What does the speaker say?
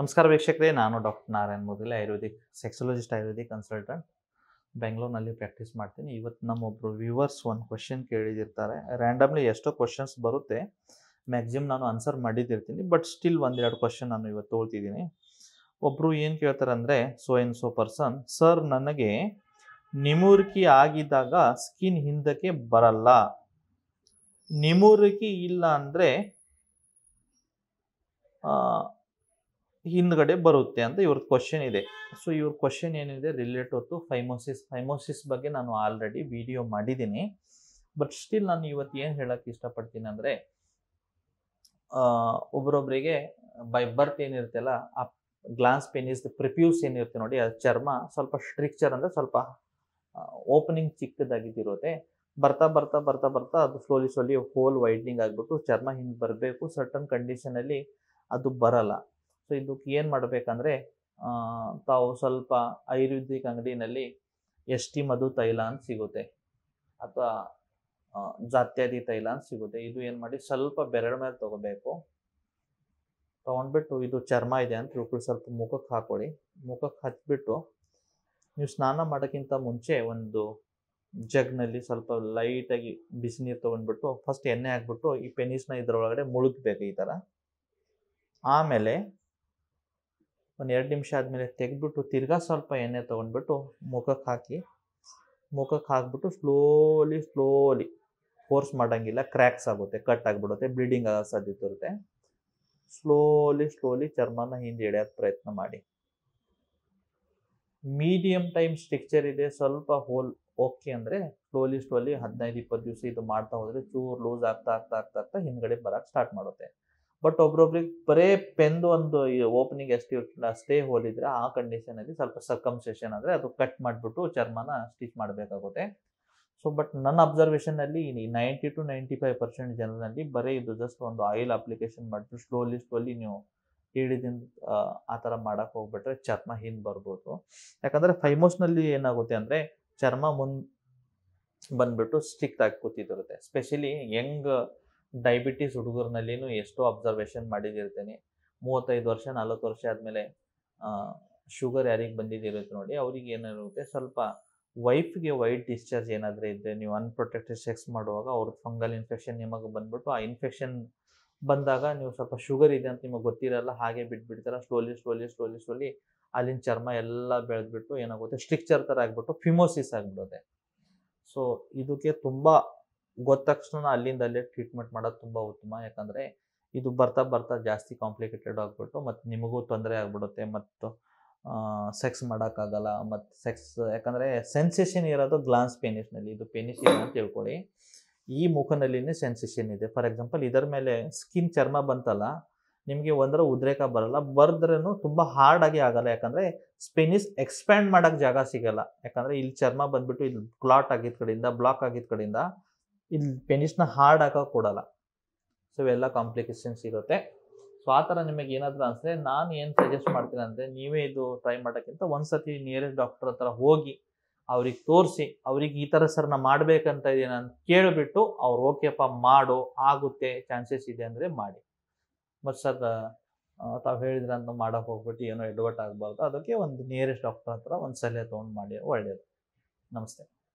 ನಮಸ್ಕಾರ ವೀಕ್ಷಕರೇ ನಾನು ಡಾಕ್ಟರ್ ನಾರಾಯಣ್ ಮೋದಿಲ್ ಆಯುರ್ವೇದಿಕ್ ಸೆಕ್ಸಾಲಜಿಸ್ಟ್ ಆಯುರ್ವೇದಿಕ್ ಕನ್ಸಲ್ಟೆಂಟ್ ಬೆಂಗಳೂರಿನಲ್ಲಿ ಪ್ರಾಕ್ಟೀಸ್ ಮಾಡ್ತೀನಿ ಇವತ್ತು ನಮ್ಮೊಬ್ಬರು ವ್ಯೂವರ್ಸ್ ಒಂದು ಕ್ವಶನ್ ಕೇಳಿದಿರ್ತಾರೆ ರ್ಯಾಂಡಮ್ಲಿ ಎಷ್ಟೋ ಕ್ವಶನ್ಸ್ ಬರುತ್ತೆ ಮ್ಯಾಕ್ಸಿಮಮ್ ನಾನು ಆನ್ಸರ್ ಮಾಡಿದ್ದಿರ್ತೀನಿ ಬಟ್ ಸ್ಟಿಲ್ ಒಂದೆರಡು ಕ್ವಶನ್ ನಾನು ಇವತ್ತು ತೊಗೊಳ್ತಿದ್ದೀನಿ ಒಬ್ಬರು ಏನು ಕೇಳ್ತಾರೆ ಅಂದರೆ so and so person sir ನನಗೆ ನಿಮೂರ್ಕಿ ಆಗಿದ್ದಾಗ ಸ್ಕಿನ್ ಹಿಂದಕ್ಕೆ ಬರಲ್ಲ ನಿಮೂರ್ಕಿ ಇಲ್ಲ ಅಂದರೆ ಹಿಂದ್ಗಡೆ ಬರುತ್ತೆ ಅಂತ ಇವ್ರ ಕ್ವಶನ್ ಇದೆ ಸೊ ಇವ್ರ ಕ್ವಶನ್ ಏನಿದೆ ರಿಲೇಟೆಡ್ ಟು ಫೈಮೋಸಿಸ್ ಫೈಮೋಸಿಸ್ ಬಗ್ಗೆ ನಾನು ಆಲ್ರೆಡಿ ವಿಡಿಯೋ ಮಾಡಿದ್ದೀನಿ ಬಟ್ ಸ್ಟಿಲ್ ನಾನು ಇವತ್ತು ಏನು ಹೇಳಕ್ಕೆ ಇಷ್ಟಪಡ್ತೀನಿ ಅಂದರೆ ಒಬ್ಬರೊಬ್ಬರಿಗೆ ಬೈ ಬರ್ತ್ ಅಲ್ಲ ಆ ಗ್ಲಾನ್ಸ್ ಪೆನಿಸ್ ಪ್ರಿಪ್ಯೂಸ್ ಏನಿರುತ್ತೆ ನೋಡಿ ಅದು ಚರ್ಮ ಸ್ವಲ್ಪ ಸ್ಟ್ರಿಕ್ಚರ್ ಅಂದರೆ ಸ್ವಲ್ಪ ಓಪನಿಂಗ್ ಚಿಕ್ಕದಾಗಿದ್ದಿರುತ್ತೆ ಬರ್ತಾ ಬರ್ತಾ ಬರ್ತಾ ಬರ್ತಾ ಅದು ಸ್ಲೋಲಿ ಸ್ಲೋಲಿ ಹೋಲ್ ವೈಡ್ನಿಂಗ್ ಆಗಿಬಿಟ್ಟು ಚರ್ಮ ಹಿಂಗೆ ಬರಬೇಕು ಸರ್ಟನ್ ಕಂಡೀಷನಲ್ಲಿ ಅದು ಬರಲ್ಲ ಸೊ ಇದಕ್ಕೆ ಏನು ಮಾಡಬೇಕಂದ್ರೆ ತಾವು ಸ್ವಲ್ಪ ಆಯುರ್ವೇದಿಕ್ ಅಂಗಡಿನಲ್ಲಿ ಎಸ್ ಟಿ ಮಧು ತೈಲ ಅಂತ ಸಿಗುತ್ತೆ ಅಥವಾ ಜಾತ್ಯಾದಿ ತೈಲ ಅಂತ ಸಿಗುತ್ತೆ ಇದು ಏನು ಮಾಡಿ ಸ್ವಲ್ಪ ಬೆರಳ ಮೇಲೆ ತಗೋಬೇಕು ತೊಗೊಂಡ್ಬಿಟ್ಟು ಇದು ಚರ್ಮ ಇದೆ ಅಂತ ತಿಳ್ಕೊಳ್ಳಿ ಸ್ವಲ್ಪ ಮುಖಕ್ಕೆ ಹಾಕೊಳ್ಳಿ ಮುಖಕ್ಕೆ ಹಚ್ಚಿಬಿಟ್ಟು ನೀವು ಸ್ನಾನ ಮಾಡೋಕ್ಕಿಂತ ಮುಂಚೆ ಒಂದು ಜಗ್ನಲ್ಲಿ ಸ್ವಲ್ಪ ಲೈಟಾಗಿ ಬಿಸಿ ನೀರು ತೊಗೊಂಡ್ಬಿಟ್ಟು ಫಸ್ಟ್ ಎಣ್ಣೆ ಹಾಕ್ಬಿಟ್ಟು ಈ ಪೆನಿಸ್ನ ಇದರೊಳಗಡೆ ಮುಳುಗಬೇಕು ಈ ಥರ ಆಮೇಲೆ ಒಂದು ಎರಡು ನಿಮಿಷ ಆದಮೇಲೆ ತೆಗೆದ್ಬಿಟ್ಟು ತಿರ್ಗಾ ಸ್ವಲ್ಪ ಎಣ್ಣೆ ತೊಗೊಂಡ್ಬಿಟ್ಟು ಮುಖಕ್ಕೆ ಹಾಕಿ ಮುಖಕ್ಕೆ ಹಾಕ್ಬಿಟ್ಟು ಸ್ಲೋಲಿ ಸ್ಲೋಲಿ ಫೋರ್ಸ್ ಮಾಡೋಂಗಿಲ್ಲ ಕ್ರ್ಯಾಕ್ಸ್ ಆಗುತ್ತೆ ಕಟ್ ಆಗಿಬಿಡುತ್ತೆ ಬ್ಲೀಡಿಂಗ್ ಆಗೋ ಸಾಧ್ಯತೆ ಇರುತ್ತೆ ಸ್ಲೋಲಿ ಸ್ಲೋಲಿ ಚರ್ಮನ ಹಿಂದೆ ಎಳೆಯೋಕ್ಕೆ ಪ್ರಯತ್ನ ಮಾಡಿ ಮೀಡಿಯಮ್ ಟೈಮ್ ಸ್ಟ್ರಿಕ್ಚರ್ ಇದೆ ಸ್ವಲ್ಪ ಹೋಲ್ ಓಕೆ ಅಂದರೆ ಸ್ಲೋಲಿ ಸ್ಲೋಲಿ ಹದಿನೈದು ಇಪ್ಪತ್ತು ದಿವಸ ಇದು ಮಾಡ್ತಾ ಹೋದರೆ ಚೂರು ಲೂಸ್ ಆಗ್ತಾ ಆಗ್ತಾ ಆಗ್ತಾ ಆಗ್ತಾ ಹಿಂದ್ಗಡೆ ಬರೋಕ್ಕೆ ಸ್ಟಾರ್ಟ್ ಮಾಡುತ್ತೆ ಬಟ್ ಒಬ್ರೊಬ್ರಿಗೆ ಬರೇ ಪೆನ್ದು ಒಂದು ಓಪನಿಂಗ್ ಎಷ್ಟು ಅಷ್ಟೇ ಹೋಲಿದ್ರೆ ಆ ಕಂಡೀಷನ್ ಅಲ್ಲಿ ಸ್ವಲ್ಪ ಸರ್ಕಮ್ಸೆಷನ್ ಆದರೆ ಅದು ಕಟ್ ಮಾಡಿಬಿಟ್ಟು ಚರ್ಮನ ಸ್ಟಿಚ್ ಮಾಡಬೇಕಾಗುತ್ತೆ ಸೊ ಬಟ್ ನನ್ನ ಅಲ್ಲಿ ninety two ninety five percent ಜನರಲ್ಲಿ ಬರೀ ಇದು ಜಸ್ಟ್ ಒಂದು ಆಯಿಲ್ ಅಪ್ಲಿಕೇಶನ್ ಮಾಡಿಬಿಟ್ಟು ಸ್ಲೋಲಿ ಸ್ಲೋಲಿ ನೀವು ಹೇಳಿದಿಂದ ಆ ಥರ ಮಾಡಕ್ ಹೋಗ್ಬಿಟ್ರೆ ಚರ್ಮ ಹಿಂದೆ ಬರ್ಬೋದು ಯಾಕಂದರೆ ನಲ್ಲಿ ಏನಾಗುತ್ತೆ ಅಂದರೆ ಚರ್ಮ ಮುಂದೆ ಬಂದ್ಬಿಟ್ಟು ಸ್ಟಿಕ್ ಆಗಿ ಕೂತಿದಿರುತ್ತೆ ಸ್ಪೆಷಲಿ ಯಂಗ್ ಡಯಾಬಿಟಿಸ್ ಹುಡುಗರ್ನಲ್ಲಿನೂ ಎಷ್ಟೋ ಅಬ್ಸರ್ವೇಷನ್ ಮಾಡಿದಿರ್ತೇನೆ ಮೂವತ್ತೈದು ವರ್ಷ ನಲ್ವತ್ತು ವರ್ಷ ಆದಮೇಲೆ ಶುಗರ್ ಯಾರಿಗೆ ಬಂದಿದ್ದಿರುತ್ತೆ ನೋಡಿ ಅವ್ರಿಗೆ ಏನಿರುತ್ತೆ ಸ್ವಲ್ಪ ವೈಫ್ಗೆ ವೈಟ್ ಡಿಸ್ಚಾರ್ಜ್ ಏನಾದರೂ ಇದ್ದರೆ ನೀವು ಅನ್ಪ್ರೊಟೆಕ್ಟೆಡ್ ಸೆಕ್ಸ್ ಮಾಡುವಾಗ ಅವ್ರ ಫಂಗಲ್ ಇನ್ಫೆಕ್ಷನ್ ನಿಮಗೆ ಬಂದ್ಬಿಟ್ಟು ಆ ಇನ್ಫೆಕ್ಷನ್ ಬಂದಾಗ ನೀವು ಸ್ವಲ್ಪ ಶುಗರ್ ಇದೆ ಅಂತ ನಿಮಗೆ ಗೊತ್ತಿರಲ್ಲ ಹಾಗೆ ಬಿಟ್ಬಿಡ್ತಾರ ಸ್ಲೋಲಿ ಸ್ಲೋಲಿ ಸ್ಲೋಲಿ ಸ್ಲೋಲಿ ಅಲ್ಲಿನ ಚರ್ಮ ಎಲ್ಲ ಬೆಳೆದ್ಬಿಟ್ಟು ಏನಾಗುತ್ತೆ ಸ್ಟ್ರಿಕ್ಚರ್ ಥರ ಆಗಿಬಿಟ್ಟು ಫಿಮೋಸಿಸ್ ಆಗಿಬಿಡುತ್ತೆ ಸೊ ಇದಕ್ಕೆ ತುಂಬ ಗೊತ್ತಕ್ಷಣ ತಕ್ಷಣ ಅಲ್ಲಿಂದ ಅಲ್ಲೇ ಟ್ರೀಟ್ಮೆಂಟ್ ಮಾಡೋದು ತುಂಬ ಉತ್ತಮ ಯಾಕಂದರೆ ಇದು ಬರ್ತಾ ಬರ್ತಾ ಜಾಸ್ತಿ ಕಾಂಪ್ಲಿಕೇಟೆಡ್ ಆಗಿಬಿಟ್ಟು ಮತ್ತು ನಿಮಗೂ ತೊಂದರೆ ಆಗಿಬಿಡುತ್ತೆ ಮತ್ತು ಸೆಕ್ಸ್ ಮಾಡೋಕ್ಕಾಗಲ್ಲ ಮತ್ತು ಸೆಕ್ಸ್ ಯಾಕಂದರೆ ಸೆನ್ಸೇಷನ್ ಇರೋದು ಗ್ಲಾನ್ಸ್ ಪೆನಿಸ್ನಲ್ಲಿ ಇದು ಪೆನಿಸ್ ಅಂತ ತಿಳ್ಕೊಳ್ಳಿ ಈ ಮುಖನಲ್ಲಿಯೇ ಸೆನ್ಸೇಷನ್ ಇದೆ ಫಾರ್ ಎಕ್ಸಾಂಪಲ್ ಇದರ ಮೇಲೆ ಸ್ಕಿನ್ ಚರ್ಮ ಬಂತಲ್ಲ ನಿಮಗೆ ಒಂದರ ಉದ್ರೇಕ ಬರಲ್ಲ ಬರೆದ್ರೂ ತುಂಬ ಹಾರ್ಡಾಗಿ ಆಗಲ್ಲ ಯಾಕಂದರೆ ಸ್ಪೆನಿಸ್ ಎಕ್ಸ್ಪ್ಯಾಂಡ್ ಮಾಡೋಕ್ಕೆ ಜಾಗ ಸಿಗಲ್ಲ ಯಾಕಂದರೆ ಇಲ್ಲಿ ಚರ್ಮ ಬಂದ್ಬಿಟ್ಟು ಇಲ್ಲಿ ಕ್ಲಾಟ್ ಆಗಿದ್ದ ಕಡೆಯಿಂದ ಬ್ಲಾಕ್ ಆಗಿದ್ದ ಕಡೆಯಿಂದ ಇಲ್ಲಿ ಪೆನಿಸ್ನ ಹಾರ್ಡ್ ಹಾಕೋಕೆ ಕೊಡಲ್ಲ ಸೊ ಇವೆಲ್ಲ ಕಾಂಪ್ಲಿಕೇಶನ್ಸ್ ಇರುತ್ತೆ ಸೊ ಆ ಥರ ನಿಮಗೆ ಏನಾದರೂ ಅನಿಸಿದ್ರೆ ನಾನು ಏನು ಸಜೆಸ್ಟ್ ಮಾಡ್ತೀನಿ ಅಂದರೆ ನೀವೇ ಇದು ಟ್ರೈ ಮಾಡೋಕ್ಕಿಂತ ಒಂದು ಸತಿ ನಿಯರೆಸ್ಟ್ ಡಾಕ್ಟರ್ ಹತ್ರ ಹೋಗಿ ಅವ್ರಿಗೆ ತೋರಿಸಿ ಅವ್ರಿಗೆ ಈ ಥರ ಸರ್ನ ಮಾಡಬೇಕಂತ ಇದೆಯಾ ನಾನು ಕೇಳಿಬಿಟ್ಟು ಅವ್ರು ಓಕೆಪ್ಪ ಮಾಡು ಆಗುತ್ತೆ ಚಾನ್ಸಸ್ ಇದೆ ಅಂದರೆ ಮಾಡಿ ಬಟ್ ಸರ್ ತಾವು ಹೇಳಿದ್ರೆ ಅಂತ ಮಾಡೋಕೆ ಹೋಗ್ಬಿಟ್ಟು ಏನೋ ಎಡ್ವರ್ಟ್ ಆಗಬಾರ್ದು ಅದಕ್ಕೆ ಒಂದು ನಿಯರೆಸ್ಟ್ ಡಾಕ್ಟರ್ ಹತ್ರ ಒಂದು ಸಲಹೆ ತೊಗೊಂಡು ಮಾಡಿ ಒಳ್ಳೆಯದು ನಮಸ್ತೆ